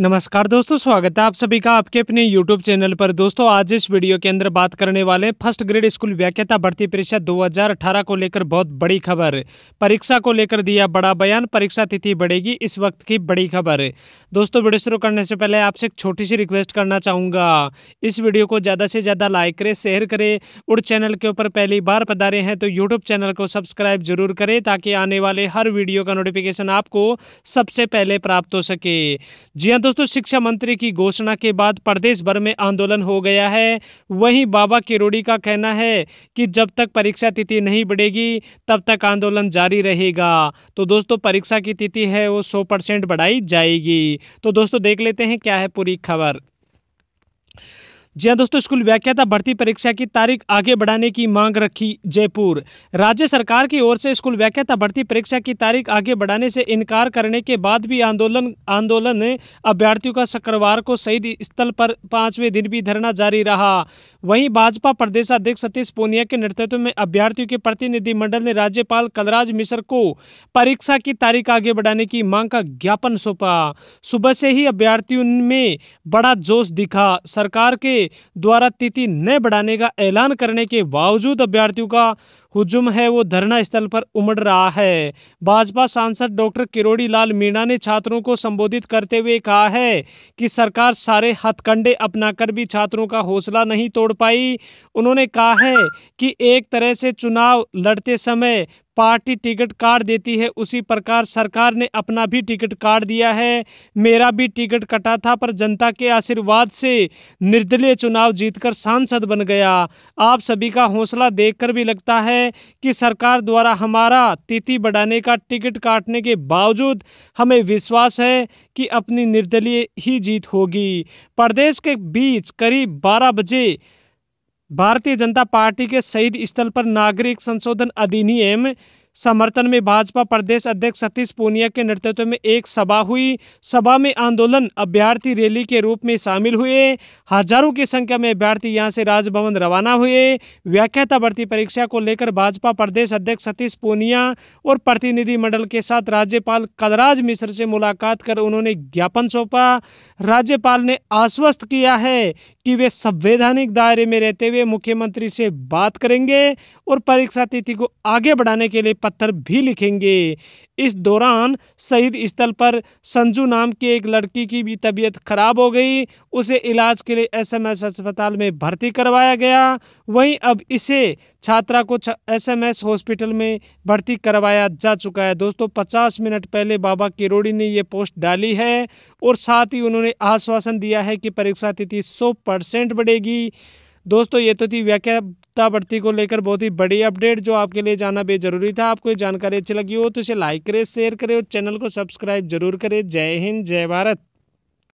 नमस्कार दोस्तों स्वागत है आप सभी का आपके अपने YouTube चैनल पर दोस्तों आज इस वीडियो के अंदर बात करने वाले फर्स्ट ग्रेड स्कूल व्याख्याता भर्ती परीक्षा 2018 को लेकर बहुत बड़ी खबर परीक्षा को लेकर दिया बड़ा बयान परीक्षा तिथि बढ़ेगी इस वक्त की बड़ी खबर दोस्तों वीडियो शुरू करने से पहले आपसे एक छोटी सी रिक्वेस्ट करना चाहूँगा इस वीडियो को ज़्यादा से ज़्यादा लाइक करे शेयर करे और चैनल के ऊपर पहली बार पधारे हैं तो यूट्यूब चैनल को सब्सक्राइब जरूर करें ताकि आने वाले हर वीडियो का नोटिफिकेशन आपको सबसे पहले प्राप्त हो सके जी हाँ दोस्तों शिक्षा मंत्री की घोषणा के बाद प्रदेश भर में आंदोलन हो गया है वहीं बाबा किरोड़ी का कहना है कि जब तक परीक्षा तिथि नहीं बढ़ेगी तब तक आंदोलन जारी रहेगा तो दोस्तों परीक्षा की तिथि है वो सौ परसेंट बढ़ाई जाएगी तो दोस्तों देख लेते हैं क्या है पूरी खबर जी हाँ, दोस्तों स्कूल व्याख्याता भर्ती परीक्षा की तारीख आगे बढ़ाने की मांग रखी जयपुर राज्य सरकार की ओर से स्कूल व्याख्याता भर्ती परीक्षा की तारीख आगे बढ़ाने से इनकार करने के बाद भी आंदोलन आंदोलन ने अभ्यर्थियों का शुक्रवार को शहीद स्थल पर पांचवें दिन भी धरना जारी रहा वहीं भाजपा प्रदेश अध्यक्ष सतीश पूनिया के नेतृत्व में अभ्यर्थियों के प्रतिनिधिमंडल ने राज्यपाल कलराज मिश्र को परीक्षा की तारीख आगे बढ़ाने की मांग का ज्ञापन सौंपा सुबह से ही अभ्यर्थियों में बड़ा जोश दिखा सरकार के द्वारा तिथि न बढ़ाने का ऐलान करने के बावजूद अभ्यर्थियों का हुजुम है वो धरना स्थल पर उमड़ रहा है भाजपा सांसद डॉक्टर किरोड़ी लाल मीणा ने छात्रों को संबोधित करते हुए कहा है कि सरकार सारे हथकंडे अपनाकर भी छात्रों का हौसला नहीं तोड़ पाई उन्होंने कहा है कि एक तरह से चुनाव लड़ते समय पार्टी टिकट काट देती है उसी प्रकार सरकार ने अपना भी टिकट काट दिया है मेरा भी टिकट कटा था पर जनता के आशीर्वाद से निर्दलीय चुनाव जीतकर सांसद बन गया आप सभी का हौसला देखकर भी लगता है है कि सरकार द्वारा हमारा तिथि बढ़ाने का टिकट काटने के बावजूद हमें विश्वास है कि अपनी निर्दलीय ही जीत होगी प्रदेश के बीच करीब बारह बजे भारतीय जनता पार्टी के शहीद स्थल पर नागरिक संशोधन अधिनियम समर्थन में भाजपा प्रदेश अध्यक्ष सतीश पूनिया के नेतृत्व में एक सभा हुई सभा में आंदोलन अभ्यर्थी रैली के रूप में शामिल हुए हजारों की संख्या में अभ्यर्थी यहाँ से राजभवन रवाना हुए व्याख्याता भर्ती परीक्षा को लेकर भाजपा प्रदेश अध्यक्ष सतीश पूनिया और प्रतिनिधिमंडल के साथ राज्यपाल कलराज मिश्र से मुलाकात कर उन्होंने ज्ञापन सौंपा राज्यपाल ने आश्वस्त किया है कि वे संवैधानिक दायरे में रहते हुए मुख्यमंत्री से बात करेंगे और परीक्षा तिथि को आगे बढ़ाने के लिए पत्थर भी लिखेंगे इस दौरान शहीद स्थल पर संजू नाम की एक लड़की की भी तबीयत खराब हो गई उसे इलाज के लिए एसएमएस अस्पताल में भर्ती करवाया गया वहीं अब इसे छात्रा को एसएमएस हॉस्पिटल में भर्ती करवाया जा चुका है दोस्तों पचास मिनट पहले बाबा किरोड़ी ने ये पोस्ट डाली है और साथ ही उन्होंने आश्वासन दिया है कि परीक्षा तिथि सौ परसेंट बढ़ेगी दोस्तों ये तो थी व्याख्या नियोक्ता भर्ती को लेकर बहुत ही बड़ी अपडेट जो आपके लिए जाना भी जरूरी था आपको ये जानकारी अच्छी लगी हो तो इसे लाइक करें शेयर करें और चैनल को सब्सक्राइब जरूर करें जय हिंद जय भारत